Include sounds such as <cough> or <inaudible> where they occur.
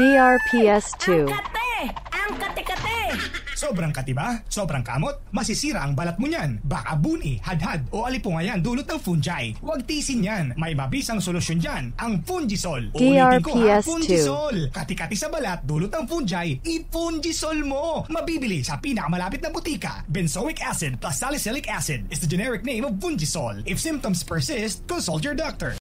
DRPS2. Ang kate! Ang kate-kate! <laughs> Sobrang katiba, sobrang kamot, masisira ang balat mo niyan. Baka buni, hadhad o alipungayan dulot ng fungi. Huwag tisin yan. May mabisang solusyon diyan. ang Fungisol. DRPS2. Fungisol. Kati-kati sa balat dulot ng fungi, i-Fungisol mo. Mabibili sa pinakamalapit na butika. Benzoic acid plus salicylic acid is the generic name of Fungisol. If symptoms persist, consult your doctor.